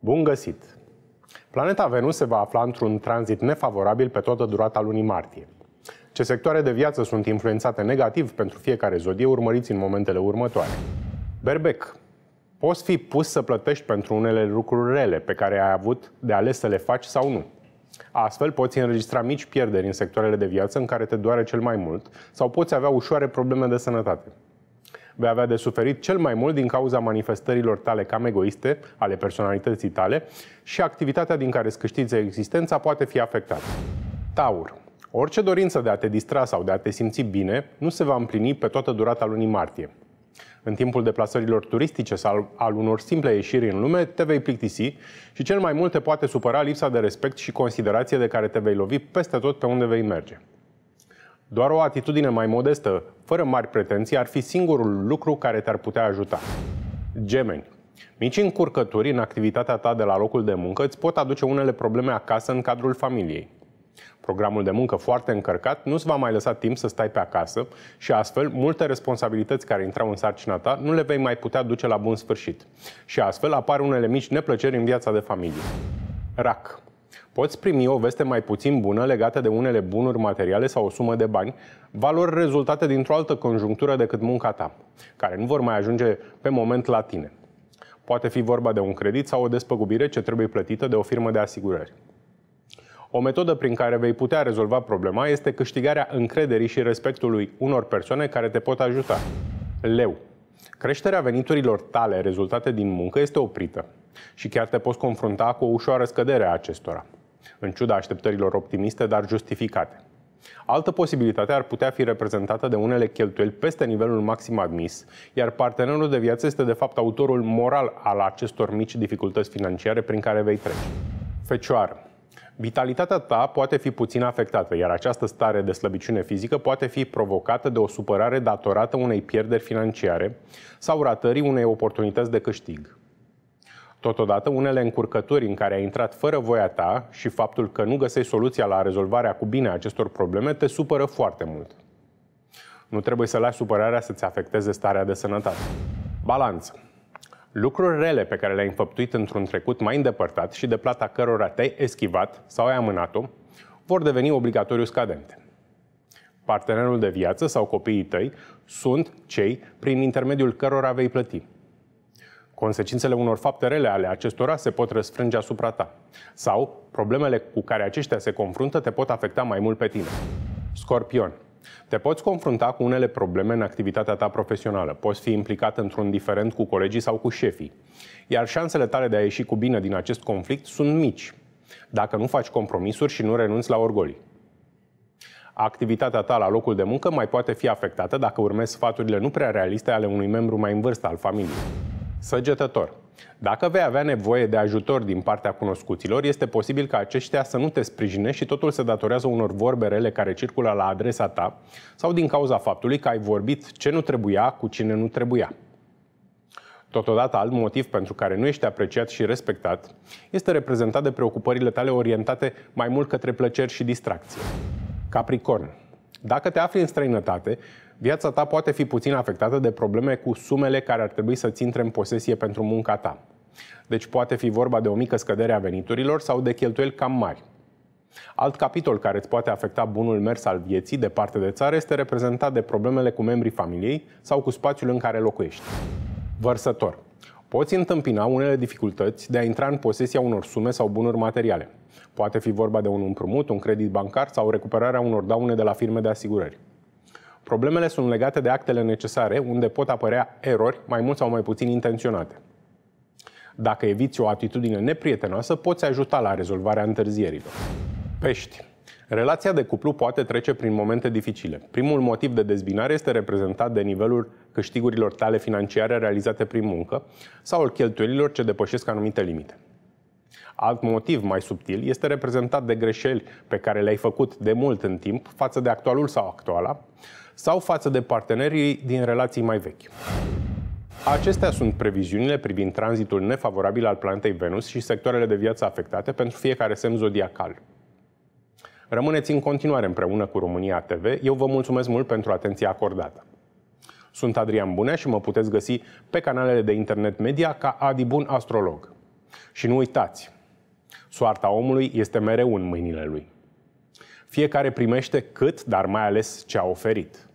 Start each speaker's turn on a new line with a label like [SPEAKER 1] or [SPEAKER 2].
[SPEAKER 1] Bun găsit! Planeta Venus se va afla într-un tranzit nefavorabil pe toată durata lunii martie. Ce sectoare de viață sunt influențate negativ pentru fiecare zodie, urmăriți în momentele următoare. Berbec. Poți fi pus să plătești pentru unele lucruri rele pe care ai avut de ales să le faci sau nu. Astfel, poți înregistra mici pierderi în sectoarele de viață în care te doare cel mai mult sau poți avea ușoare probleme de sănătate vei avea de suferit cel mai mult din cauza manifestărilor tale cam egoiste, ale personalității tale, și activitatea din care îți câștigi existența poate fi afectată. Taur. Orice dorință de a te distra sau de a te simți bine nu se va împlini pe toată durata lunii martie. În timpul deplasărilor turistice sau al unor simple ieșiri în lume, te vei plictisi și cel mai mult te poate supăra lipsa de respect și considerație de care te vei lovi peste tot pe unde vei merge. Doar o atitudine mai modestă, fără mari pretenții, ar fi singurul lucru care te-ar putea ajuta. Gemeni. Mici încurcături în activitatea ta de la locul de muncă îți pot aduce unele probleme acasă în cadrul familiei. Programul de muncă foarte încărcat nu-ți va mai lăsa timp să stai pe acasă și astfel multe responsabilități care intrau în sarcina ta nu le vei mai putea duce la bun sfârșit. Și astfel apar unele mici neplăceri în viața de familie. RAC Poți primi o veste mai puțin bună legată de unele bunuri materiale sau o sumă de bani, valori rezultate dintr-o altă conjunctură decât munca ta, care nu vor mai ajunge pe moment la tine. Poate fi vorba de un credit sau o despăgubire ce trebuie plătită de o firmă de asigurări. O metodă prin care vei putea rezolva problema este câștigarea încrederii și respectului unor persoane care te pot ajuta. Leu creșterea veniturilor tale rezultate din muncă este oprită și chiar te poți confrunta cu o ușoară scădere a acestora, în ciuda așteptărilor optimiste, dar justificate. Altă posibilitate ar putea fi reprezentată de unele cheltuieli peste nivelul maxim admis, iar partenerul de viață este de fapt autorul moral al acestor mici dificultăți financiare prin care vei trece. Fecioară Vitalitatea ta poate fi puțin afectată, iar această stare de slăbiciune fizică poate fi provocată de o supărare datorată unei pierderi financiare sau ratării unei oportunități de câștig. Totodată, unele încurcături în care ai intrat fără voia ta și faptul că nu găsești soluția la rezolvarea cu bine a acestor probleme te supără foarte mult. Nu trebuie să lași supărarea să-ți afecteze starea de sănătate. Balanță lucruri rele pe care le-ai înfăptuit într-un trecut mai îndepărtat și de plata cărora te-ai eschivat sau ai amânat-o, vor deveni obligatoriu scadente. Partenerul de viață sau copiii tăi sunt cei prin intermediul cărora vei plăti. Consecințele unor fapte rele ale acestora se pot răsfrânge asupra ta. Sau problemele cu care aceștia se confruntă te pot afecta mai mult pe tine. Scorpion – te poți confrunta cu unele probleme în activitatea ta profesională. Poți fi implicat într-un diferent cu colegii sau cu șefii. Iar șansele tale de a ieși cu bine din acest conflict sunt mici, dacă nu faci compromisuri și nu renunți la orgolii. Activitatea ta la locul de muncă mai poate fi afectată dacă urmezi sfaturile nu prea realiste ale unui membru mai în vârstă al familiei săgetător. Dacă vei avea nevoie de ajutor din partea cunoscuților, este posibil ca aceștia să nu te sprijine și totul se datorează unor vorbe rele care circulă la adresa ta sau din cauza faptului că ai vorbit ce nu trebuia cu cine nu trebuia. Totodată, alt motiv pentru care nu ești apreciat și respectat este reprezentat de preocupările tale orientate mai mult către plăceri și distracție. Capricorn. Dacă te afli în străinătate, viața ta poate fi puțin afectată de probleme cu sumele care ar trebui să-ți intre în posesie pentru munca ta. Deci poate fi vorba de o mică scădere a veniturilor sau de cheltuieli cam mari. Alt capitol care îți poate afecta bunul mers al vieții departe de țară este reprezentat de problemele cu membrii familiei sau cu spațiul în care locuiești. Vărsător. Poți întâmpina unele dificultăți de a intra în posesia unor sume sau bunuri materiale. Poate fi vorba de un împrumut, un credit bancar sau recuperarea unor daune de la firme de asigurări. Problemele sunt legate de actele necesare, unde pot apărea erori mai mult sau mai puțin intenționate. Dacă eviți o atitudine neprietenoasă, poți ajuta la rezolvarea întârzierilor. Pești. Relația de cuplu poate trece prin momente dificile. Primul motiv de dezbinare este reprezentat de nivelul câștigurilor tale financiare realizate prin muncă sau al cheltuielilor ce depășesc anumite limite. Alt motiv mai subtil este reprezentat de greșeli pe care le-ai făcut de mult în timp față de actualul sau actuala sau față de partenerii din relații mai vechi. Acestea sunt previziunile privind tranzitul nefavorabil al planetei Venus și sectoarele de viață afectate pentru fiecare semn zodiacal. Rămâneți în continuare împreună cu România TV. Eu vă mulțumesc mult pentru atenția acordată. Sunt Adrian Bunea și mă puteți găsi pe canalele de internet media ca Adi Bun Astrolog. Și nu uitați, Soarta omului este mereu în mâinile lui. Fiecare primește cât, dar mai ales ce a oferit –